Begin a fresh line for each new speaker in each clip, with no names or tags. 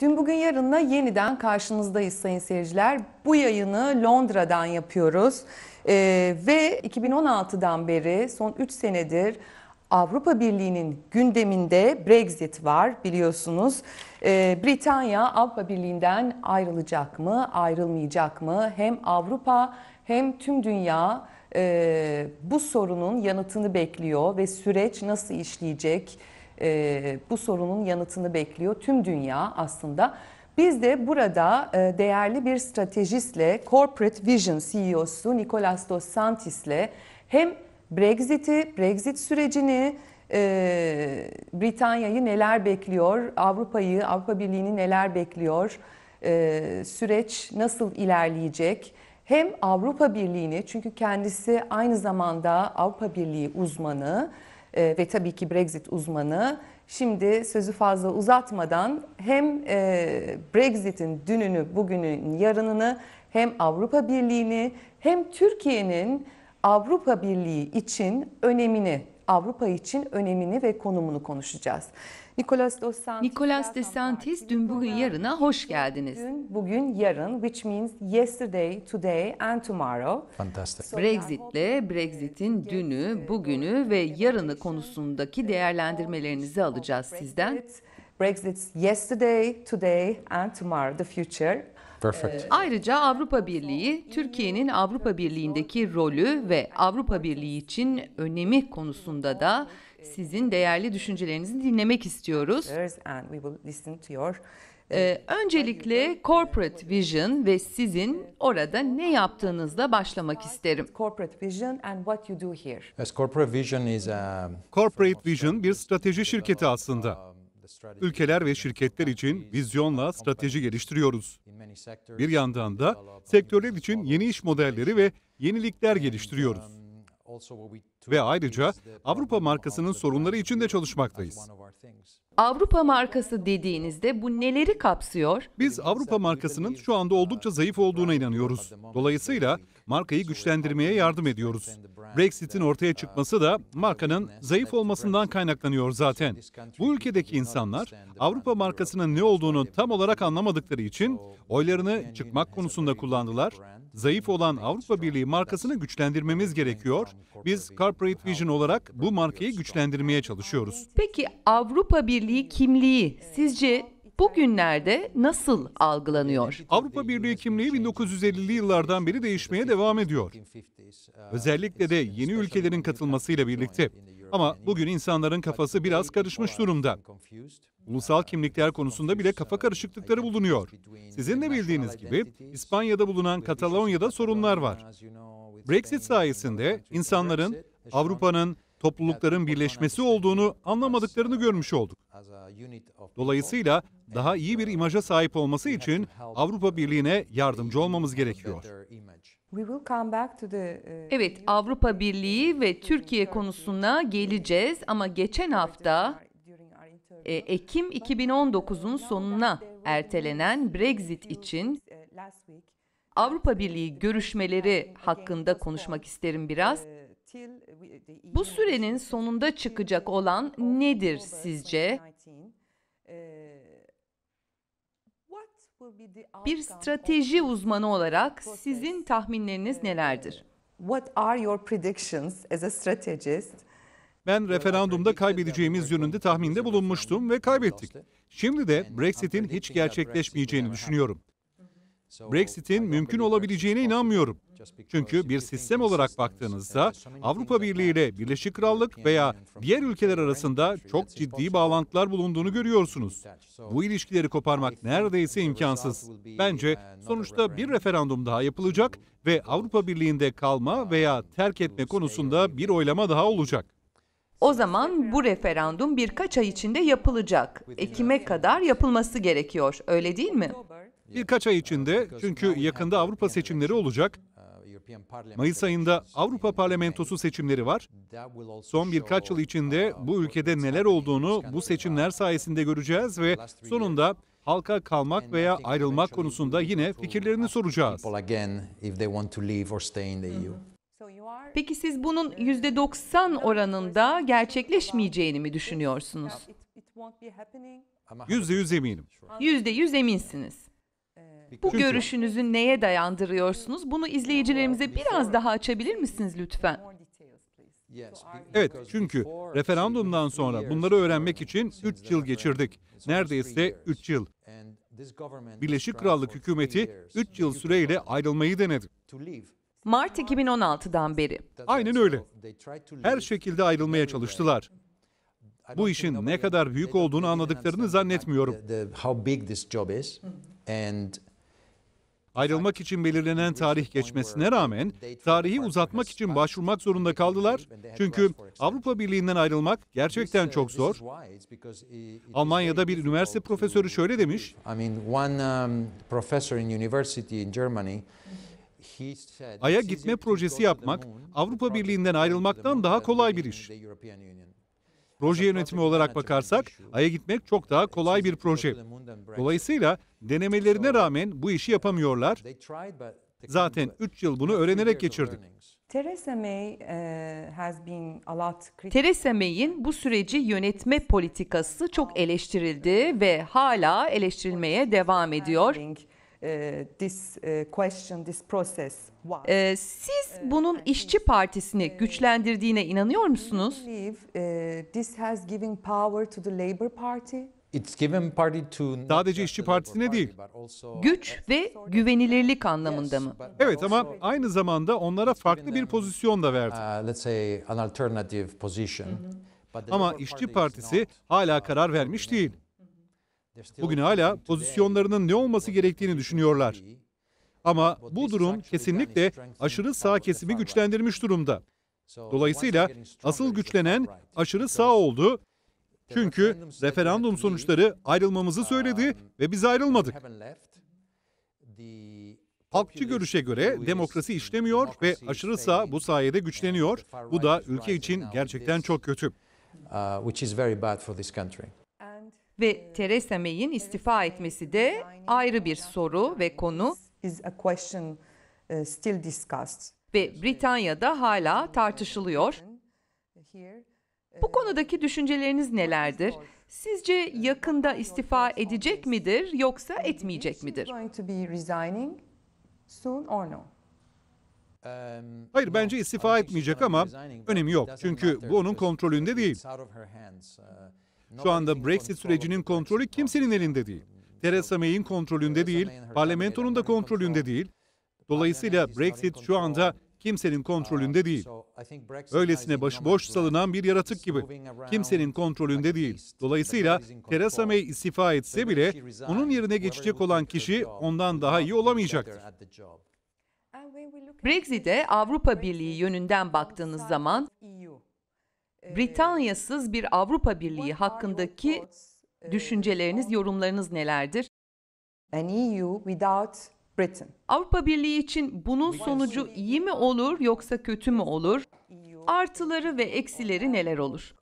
Dün bugün yarınla yeniden karşınızdayız sayın seyirciler. Bu yayını Londra'dan yapıyoruz ee, ve 2016'dan beri son 3 senedir Avrupa Birliği'nin gündeminde Brexit var biliyorsunuz. Ee, Britanya Avrupa Birliği'nden ayrılacak mı, ayrılmayacak mı? Hem Avrupa hem tüm dünya e, bu sorunun yanıtını bekliyor ve süreç nasıl işleyecek? e, bu sorunun yanıtını bekliyor tüm dünya aslında. Biz de burada e, değerli bir stratejistle Corporate Vision CEO'su Nicolas Dos Santis'le hem Brexit'i, Brexit sürecini, e, Britanya'yı neler bekliyor, Avrupa'yı, Avrupa Birliği'ni neler bekliyor, e, süreç nasıl ilerleyecek? Hem Avrupa Birliği'ni çünkü kendisi aynı zamanda Avrupa Birliği uzmanı e, ve tabii ki Brexit uzmanı. Şimdi sözü fazla uzatmadan hem e, Brexit'in dününü, bugünün yarınını hem Avrupa Birliği'ni hem Türkiye'nin Avrupa Birliği için önemini Avrupa için önemini ve konumunu konuşacağız. Nicolas Dos Santos, Nicolas De Santis dün bugün yarına hoş geldiniz. Dün, bugün yarın which means yesterday, today and tomorrow.
Fantastic.
Brexit'le Brexit'in dünü, e, bugünü ve yarını konusundaki e, değerlendirmelerinizi alacağız sizden. Brexit's yesterday, today and tomorrow, the future. Perfect. Ee, ayrıca Avrupa Birliği, Türkiye'nin Avrupa Birliği'ndeki rolü ve Avrupa Birliği için önemi konusunda da sizin değerli düşüncelerinizi dinlemek istiyoruz. Uh, ee, öncelikle Corporate Vision ve sizin orada ne yaptığınızla başlamak isterim. Corporate Vision um,
Corporate Vision bir strateji şirketi aslında ülkeler ve şirketler için vizyonla strateji geliştiriyoruz. Bir yandan da sektörler için yeni iş modelleri ve yenilikler geliştiriyoruz. Ve ayrıca Avrupa markasının sorunları için de çalışmaktayız.
Avrupa markası dediğinizde bu neleri kapsıyor?
Biz Avrupa markasının şu anda oldukça zayıf olduğuna inanıyoruz. Dolayısıyla markayı güçlendirmeye yardım ediyoruz. Brexit'in ortaya çıkması da markanın zayıf olmasından kaynaklanıyor zaten. Bu ülkedeki insanlar Avrupa markasının ne olduğunu tam olarak anlamadıkları için oylarını çıkmak konusunda kullandılar. Zayıf olan Avrupa Birliği markasını güçlendirmemiz gerekiyor. Biz Corporate Vision olarak bu markayı güçlendirmeye çalışıyoruz.
Peki Avrupa Birliği kimliği sizce bugünlerde nasıl algılanıyor?
Avrupa Birliği kimliği 1950'li yıllardan beri değişmeye devam ediyor. Özellikle de yeni ülkelerin katılmasıyla birlikte. Ama bugün insanların kafası biraz karışmış durumda. Ulusal kimlikler konusunda bile kafa karışıklıkları bulunuyor. Sizin de bildiğiniz gibi İspanya'da bulunan Katalonya'da sorunlar var. Brexit sayesinde insanların Avrupa'nın toplulukların birleşmesi olduğunu anlamadıklarını görmüş olduk. Dolayısıyla daha iyi bir uh, imaja sahip olması için uh, Avrupa Birliği'ne yardımcı olmamız gerekiyor.
Uh, evet, Avrupa Birliği ve Türkiye konusuna geleceğiz ama geçen hafta e, Ekim 2019'un sonuna ertelenen Brexit için Avrupa Birliği görüşmeleri hakkında konuşmak isterim biraz. Uh, e Bu sürenin sonunda çıkacak olan nedir sizce? Uh, Bir strateji uzmanı olarak sizin tahminleriniz uh, nelerdir? What are your predictions as a strategist? Ben
referandumda kaybedeceğimiz yönünde tahminde bulunmuştum ve kaybettik. Şimdi de Brexit'in hiç gerçekleşmeyeceğini düşünüyorum. Brexit'in mümkün olabileceğine inanmıyorum. Çünkü bir sistem olarak baktığınızda Avrupa Birliği ile Birleşik Krallık veya diğer ülkeler arasında çok ciddi bağlantılar bulunduğunu görüyorsunuz. Bu ilişkileri koparmak neredeyse imkansız. Bence sonuçta bir referandum daha yapılacak ve Avrupa Birliği'nde kalma uh, veya terk etme konusunda bir oylama daha olacak.
O zaman bu referandum birkaç ay içinde yapılacak. Ekim'e kadar yapılması gerekiyor. Öyle değil mi?
Birkaç ay içinde çünkü yakında Avrupa seçimleri olacak Mayıs ayında Avrupa Parlamentosu seçimleri var. Son birkaç yıl içinde bu ülkede neler olduğunu bu seçimler sayesinde göreceğiz ve sonunda halka kalmak veya ayrılmak konusunda yine fikirlerini soracağız.
Peki siz bunun %90 oranında gerçekleşmeyeceğini mi düşünüyorsunuz?
%100 eminim.
%100 eminsiniz. Bu Çünkü- görüşünüzü neye dayandırıyorsunuz? Bunu izleyicilerimize biraz daha açabilir misiniz lütfen?
Evet çünkü referandumdan sonra bunları öğrenmek için 3 yıl geçirdik. Neredeyse 3 yıl. Birleşik Krallık hükümeti 3 yıl süreyle ayrılmayı denedi.
Mart 2016'dan beri.
Aynen öyle. Her şekilde ayrılmaya çalıştılar. Bu işin ne kadar büyük olduğunu anladıklarını zannetmiyorum. Ayrılmak için belirlenen tarih geçmesine rağmen tarihi uzatmak için başvurmak zorunda kaldılar. Çünkü Avrupa Birliği'nden ayrılmak gerçekten çok zor. Almanya'da bir üniversite profesörü şöyle demiş.
Um, Ay'a gitme projesi yapmak
Avrupa Birliği'nden ayrılmaktan daha kolay bir iş. Proje yönetimi olarak bakarsak Ay'a gitmek çok daha kolay bir proje. Dolayısıyla denemelerine rağmen bu işi yapamıyorlar. Zaten 3 yıl bunu öğrenerek
geçirdik. E, Theresa May'in bu süreci yönetme politikası çok eleştirildi ve hala eleştirilmeye devam ediyor this question, this process siz bunun işçi partisini güçlendirdiğine inanıyor musunuz? believe this has given power to the Labour Party.
It's given party to not Sadece just the İşçi
Partisi'ne Party, değil. but also- Güç ve güvenilirlik anlamında mı?
Evet ama aynı zamanda onlara farklı bir pozisyon da verdi. Uh, let's say an alternative position. Ama işçi partisi hala uh, karar vermiş değil. Bugün hala pozisyonlarının ne olması gerektiğini düşünüyorlar. Ama bu durum kesinlikle aşırı sağ kesimi güçlendirmiş durumda.
Dolayısıyla
asıl güçlenen aşırı sağ oldu. Çünkü referandum sonuçları ayrılmamızı söyledi um, ve biz ayrılmadık. Halkçı görüşe göre demokrasi işlemiyor ve aşırı sağ bu sayede güçleniyor. Bu da ülke için gerçekten çok kötü. Uh,
ve Theresa May'in istifa etmesi de ayrı bir soru ve konu. Uh, ve Britanya'da hala tartışılıyor. Bu konudaki düşünceleriniz nelerdir? Sizce yakında istifa edecek midir yoksa etmeyecek midir? Um,
Hayır bence istifa etmeyecek ama önemi yok. Çünkü bu onun kontrolünde değil.
Şu anda Brexit
sürecinin kontrolü kimsenin elinde değil. Theresa May'in kontrolünde değil, parlamentonun da kontrolünde değil. Dolayısıyla Brexit şu anda kimsenin kontrolünde um, değil. Öylesine başıboş salınan bir yaratık gibi. Kimsenin kontrolünde değil. Dolayısıyla Theresa May istifa etse bile onun yerine geçecek olan kişi ondan daha iyi olamayacaktır.
Brexit'e Avrupa Birliği yönünden baktığınız zaman ee, Britanyasız bir Avrupa Birliği hakkındaki e, düşünceleriniz, yorumlarınız nelerdir? An EU without Britain. Avrupa Birliği için bunun sonucu iyi mi olur yoksa kötü mü olur? E Artıları ve eksileri neler olur?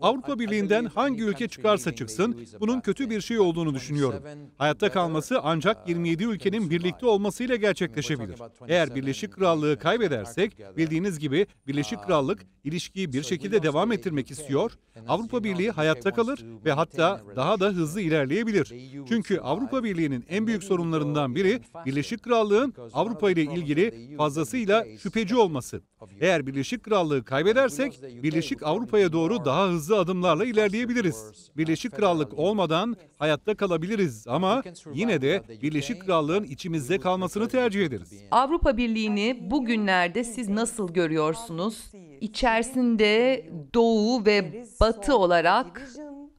Avrupa Birliği'nden hangi ülke çıkarsa çıksın bunun kötü bir şey olduğunu düşünüyorum. Hayatta uh, kalması ancak 27 uh, ülkenin birlikte uh, olmasıyla gerçekleşebilir. Eğer Birleşik Krallığı kaybedersek bildiğiniz gibi Birleşik Krallık ilişkiyi bir şekilde devam ettirmek istiyor. Avrupa Birliği hayatta kalır ve hatta daha da hızlı ilerleyebilir. Çünkü Avrupa Birliği'nin en büyük sorunlarından biri Birleşik Krallığın Avrupa ile ilgili fazlasıyla şüpheci olması. Eğer Birleşik Krallığı kaybedersek Birleşik Avrupa'ya doğru daha daha hızlı adımlarla ilerleyebiliriz. Birleşik Krallık olmadan hayatta kalabiliriz ama yine de Birleşik Krallığın içimizde kalmasını tercih ederiz.
Avrupa Birliği'ni bugünlerde siz nasıl görüyorsunuz? İçerisinde doğu ve batı olarak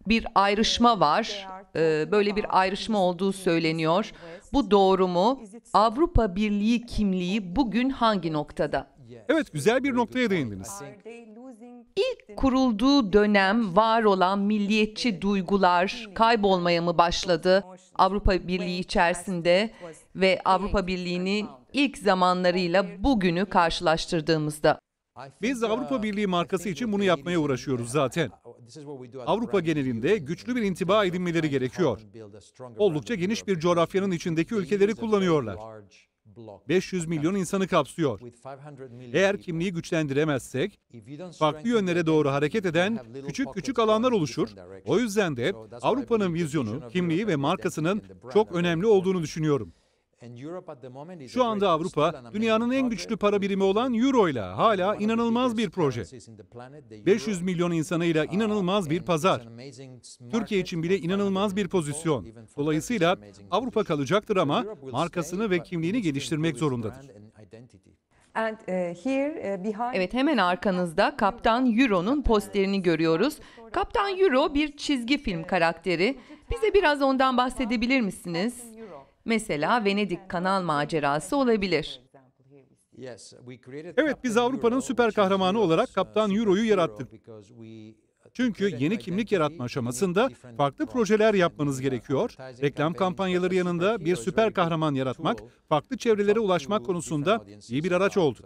bir ayrışma var. Ee, böyle bir ayrışma olduğu söyleniyor. Bu doğru mu? Avrupa Birliği kimliği bugün hangi noktada? Evet güzel bir noktaya değindiniz. İlk kurulduğu dönem var olan milliyetçi duygular kaybolmaya mı başladı Avrupa Birliği içerisinde ve Avrupa Birliği'nin ilk zamanlarıyla bugünü karşılaştırdığımızda?
Biz Avrupa Birliği markası için bunu yapmaya uğraşıyoruz zaten. Avrupa genelinde güçlü bir intiba edinmeleri gerekiyor. Oldukça geniş bir coğrafyanın içindeki ülkeleri kullanıyorlar.
500 milyon insanı kapsıyor. Eğer
kimliği güçlendiremezsek, farklı yönlere doğru hareket eden küçük küçük alanlar oluşur. O yüzden de Avrupa'nın vizyonu, kimliği ve markasının çok önemli olduğunu düşünüyorum.
Şu anda Avrupa
dünyanın en güçlü para birimi olan Euro ile hala uh, inanılmaz bir proje. 500 milyon insanıyla inanılmaz bir pazar. Türkiye için bile inanılmaz bir pozisyon. Dolayısıyla Avrupa kalacaktır ama markasını ve kimliğini geliştirmek zorundadır.
Uh, uh, evet hemen arkanızda Kaptan Euro'nun posterini görüyoruz. Kaptan Euro bir çizgi film karakteri. Bize biraz ondan bahsedebilir misiniz? Mesela Venedik kanal macerası olabilir.
Evet biz Avrupa'nın süper kahramanı olarak Kaptan Euro'yu yarattık. Çünkü yeni kimlik yaratma aşamasında farklı projeler yapmanız gerekiyor. Reklam kampanyaları yanında bir süper kahraman yaratmak, farklı çevrelere ulaşmak konusunda iyi bir araç oldu.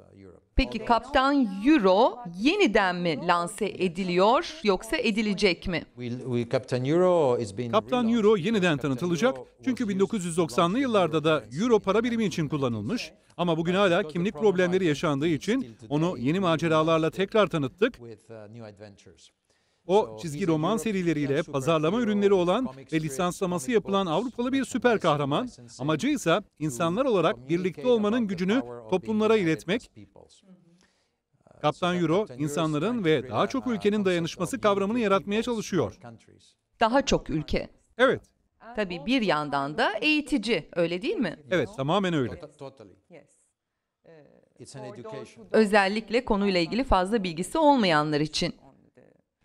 Peki Kaptan Euro yeniden mi lanse ediliyor yoksa edilecek mi?
Kaptan Euro yeniden tanıtılacak çünkü 1990'lı yıllarda da Euro para birimi için kullanılmış ama bugün hala kimlik problemleri yaşandığı için onu yeni maceralarla uh, tekrar tanıttık. Uh, o çizgi roman serileriyle pazarlama ürünleri olan ve lisanslaması yapılan Avrupalı bir süper kahraman. Amacı ise insanlar olarak birlikte olmanın gücünü toplumlara iletmek. Uh, Kaptan Euro, insanların ve daha çok ülkenin dayanışması
kavramını yaratmaya çalışıyor. Daha çok ülke. Evet. Tabii bir yandan da eğitici, öyle değil mi? Evet, tamamen öyle. Özellikle konuyla ilgili fazla bilgisi olmayanlar için.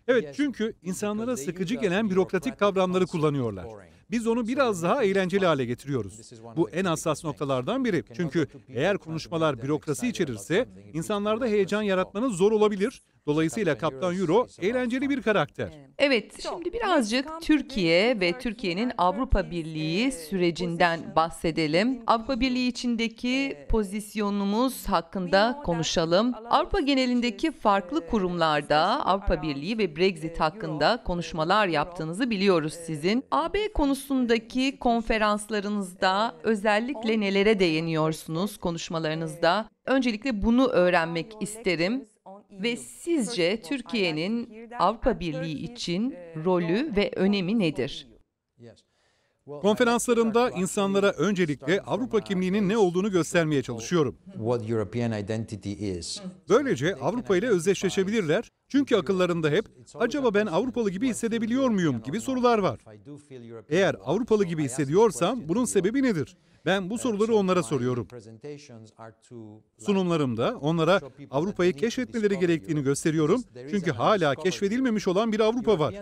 Evet çünkü insanlara sıkıcı gelen bürokratik kavramları kullanıyorlar. Biz onu biraz daha eğlenceli hale getiriyoruz. Bu en hassas noktalardan biri. Çünkü eğer konuşmalar bürokrasi içerirse insanlarda heyecan yaratmanız zor olabilir Dolayısıyla Kaptan Euro eğlenceli bir karakter.
Evet, şimdi birazcık Türkiye ve Türkiye'nin Avrupa Birliği sürecinden bahsedelim. Avrupa e, Birliği içindeki pozisyonumuz hakkında konuşalım. Avrupa genelindeki farklı e, kurumlarda Avrupa Birliği ve Brexit hakkında e, konuşmalar yaptığınızı biliyoruz sizin. AB konusundaki konferanslarınızda özellikle nelere değiniyorsunuz konuşmalarınızda? Öncelikle bunu öğrenmek isterim. Ve sizce Türkiye'nin Avrupa Birliği için uh, rolü ve önemi nedir? Konferanslarımda
insanlara öncelikle Avrupa kimliğinin ne olduğunu göstermeye çalışıyorum. Böylece Avrupa ile özdeşleşebilirler çünkü akıllarında hep acaba ben Avrupalı gibi hissedebiliyor muyum gibi sorular var. Eğer Avrupalı gibi hissediyorsam bunun sebebi nedir? Ben bu soruları onlara soruyorum. Sunumlarımda onlara Avrupa'yı keşfetmeleri gerektiğini gösteriyorum. Çünkü hala keşfedilmemiş olan bir Avrupa var.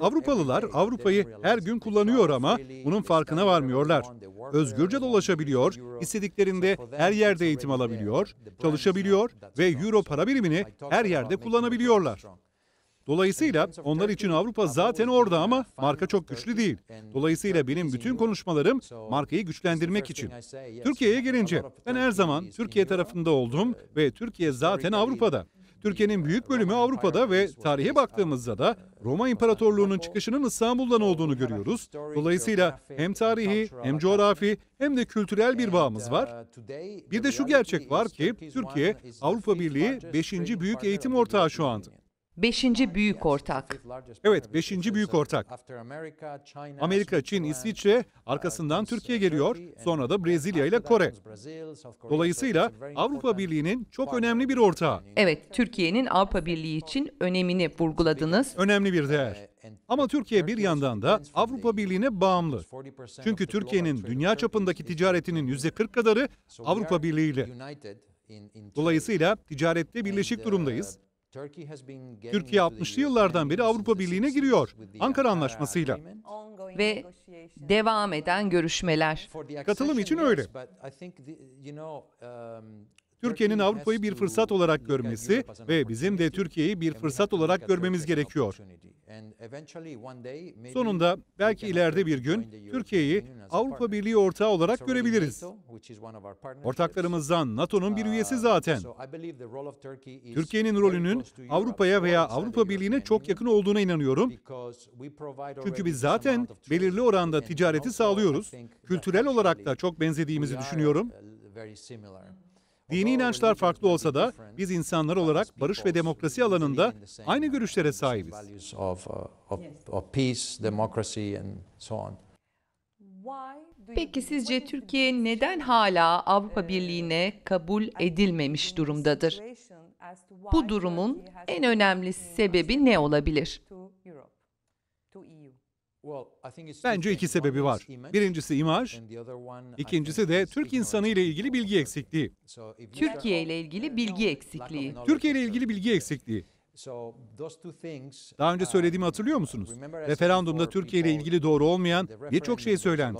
Avrupalılar Avrupa'yı her gün kullanıyor ama bunun farkına varmıyorlar. Özgürce dolaşabiliyor, istediklerinde her yerde eğitim alabiliyor, çalışabiliyor ve euro para birimini her yerde kullanabiliyorlar orada. Dolayısıyla onlar için Avrupa zaten orada ama marka çok güçlü değil. Dolayısıyla benim bütün konuşmalarım markayı güçlendirmek için. Türkiye'ye gelince ben her zaman Türkiye tarafında oldum ve Türkiye zaten Avrupa'da. Türkiye'nin büyük bölümü Avrupa'da ve tarihe baktığımızda da Roma İmparatorluğu'nun çıkışının İstanbul'dan olduğunu görüyoruz. Dolayısıyla hem tarihi hem coğrafi hem de kültürel bir bağımız var. Bir de şu gerçek var ki Türkiye Avrupa Birliği 5. büyük eğitim ortağı şu anda. Beşinci büyük ortak. Evet, beşinci büyük ortak. Amerika, Çin, İsviçre, arkasından Türkiye geliyor, sonra da Brezilya ile Kore. Dolayısıyla Avrupa Birliği'nin çok önemli bir ortağı.
Evet, Türkiye'nin Avrupa Birliği için önemini vurguladınız.
Önemli bir değer. Ama Türkiye bir yandan da Avrupa Birliği'ne bağımlı. Çünkü Türkiye'nin dünya çapındaki ticaretinin yüzde %40 kadarı Avrupa Birliği ile. Dolayısıyla ticarette birleşik durumdayız
Türkiye
60'lı yıllardan beri Avrupa Birliği'ne giriyor. Ankara Anlaşması'yla.
Ve devam eden görüşmeler. Katılım için öyle. Türkiye'nin
Avrupa'yı bir fırsat olarak görmesi ve bizim de Türkiye'yi bir fırsat olarak görmemiz gerekiyor. Sonunda belki ileride bir gün Türkiye'yi Avrupa Birliği ortağı olarak görebiliriz. Ortaklarımızdan NATO'nun bir üyesi uh, zaten.
Türkiye'nin rolünün Avrupa'ya
veya Avrupa Birliği'ne çok yakın olduğuna inanıyorum.
Çünkü biz zaten
belirli oranda ticareti sağlıyoruz. Kültürel olarak da çok benzediğimizi düşünüyorum. Dini inançlar farklı olsa da biz insanlar olarak barış ve demokrasi alanında aynı görüşlere sahibiz.
Uh,
Peki sizce Türkiye neden hala Avrupa uh, Birliği'ne kabul edilmemiş durumdadır? Bu durumun en önemli sebebi ne olabilir?
Bence iki sebebi var. Birincisi
imaj, ikincisi de Türk insanı ile ilgili bilgi eksikliği.
Türkiye ile ilgili bilgi eksikliği.
Türkiye ile
ilgili bilgi eksikliği.
Daha önce uh, söylediğimi
hatırlıyor musunuz? Referandumda Türkiye ile ilgili doğru olmayan birçok şey söylendi.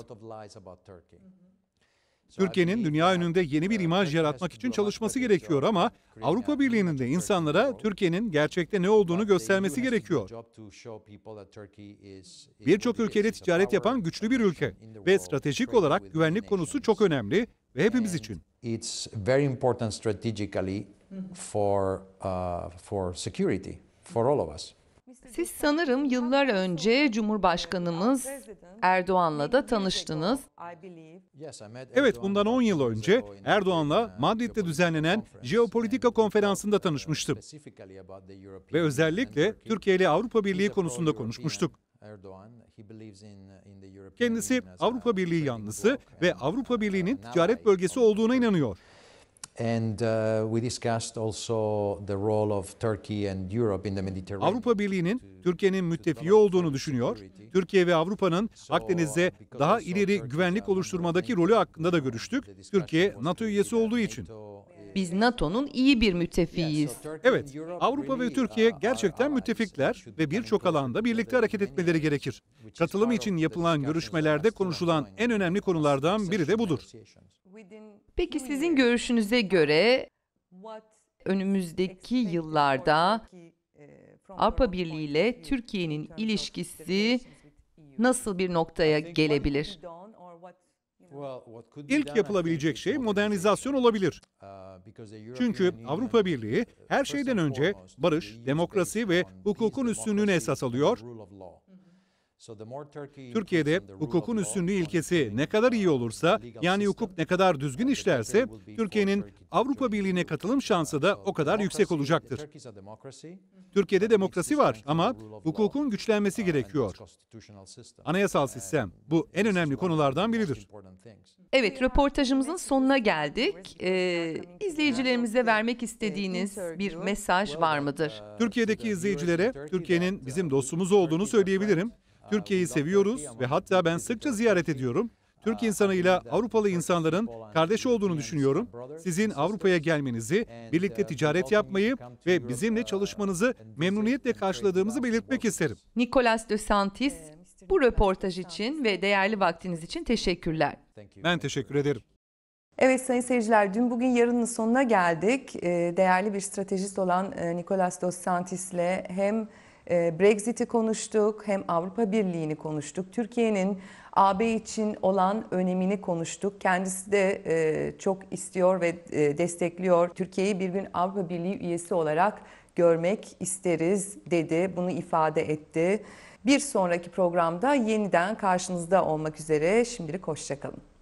Türkiye'nin dünya önünde yeni bir imaj yaratmak için çalışması gerekiyor ama Avrupa Birliği'nin de insanlara Türkiye'nin gerçekte ne olduğunu göstermesi gerekiyor. Birçok ülkeyle ticaret yapan güçlü bir ülke ve stratejik olarak güvenlik konusu çok önemli ve hepimiz için.
for security for all of us.
Siz şey sanırım yıllar önce Cumhurbaşkanımız Erdoğan'la da tanıştınız.
Evet, bundan 10 yıl önce Erdoğan'la uh, Madrid'de düzenlenen jeopolitika uh, konferansında tanışmıştım. Ve özellikle Türkiye ile Avrupa Birliği konusunda konuşmuştuk. Uh, Kendisi Avrupa Birliği yanlısı ve Avrupa Birliği'nin ticaret bölgesi olduğuna inanıyor. And uh,
we discussed also the role of Turkey and Europe in the Mediterranean.
Avrupa Birliği'nin Türkiye'nin müttefiği olduğunu düşünüyor. Türkiye ve Avrupa'nın Akdeniz'de daha ileri güvenlik oluşturmadaki rolü hakkında da görüştük. Türkiye NATO üyesi olduğu için.
Biz NATO'nun iyi bir müttefiğiyiz. Evet,
Avrupa ve uh, Türkiye gerçekten müttefikler ve birçok alanda birlikte hareket etmeleri gerekir. Katılımı için yapılan görüşmelerde konuşulan en önemli
konulardan biri de budur. Peki sizin görüşünüze göre önümüzdeki yıllarda uh, Avrupa Birliği ile Türkiye'nin ilişkisi e nasıl bir noktaya gelebilir? İlk yapılabilecek şey modernizasyon olabilir. Uh,
Çünkü Avrupa Birliği her uh, şeyden önce barış, demokrasi ve hukukun üstünlüğünü esas alıyor
Türkiye'de hukukun
üstünlüğü ilkesi ne kadar iyi uh, olursa, yani hukuk ne kadar düzgün işlerse, Türkiye'nin Avrupa Birliği'ne katılım şansı da o kadar yüksek olacaktır. Türkiye'de demokrasi var ama hukukun güçlenmesi uh, gerekiyor. Anayasal uh, sistem bu en önemli konulardan biridir.
Evet, röportajımızın sonuna geldik. Ee, izleyicilerimize vermek istediğiniz bir mesaj var mıdır?
Türkiye'deki izleyicilere Türkiye'nin bizim dostumuz olduğunu söyleyebilirim. Türkiye'yi seviyoruz ve hatta ben sıkça ziyaret ediyorum. Türk insanıyla Avrupalı insanların kardeş olduğunu düşünüyorum. Sizin Avrupa'ya gelmenizi, birlikte ticaret yapmayı ve bizimle çalışmanızı memnuniyetle karşıladığımızı belirtmek isterim.
Nicolas de Santis, bu röportaj için ve değerli vaktiniz için teşekkürler.
Ben teşekkür ederim.
Evet sayın seyirciler dün bugün yarının sonuna geldik. Ee, değerli bir stratejist olan e, Nicolas Dos Santis'le hem ee, Brexit'i konuştuk, hem Avrupa Birliği'ni konuştuk, Türkiye'nin AB için olan önemini konuştuk. Kendisi de e, çok istiyor ve e, destekliyor. Türkiye'yi bir gün Avrupa Birliği üyesi olarak görmek isteriz dedi, bunu ifade etti. Bir sonraki programda yeniden karşınızda olmak üzere. Şimdilik hoşçakalın.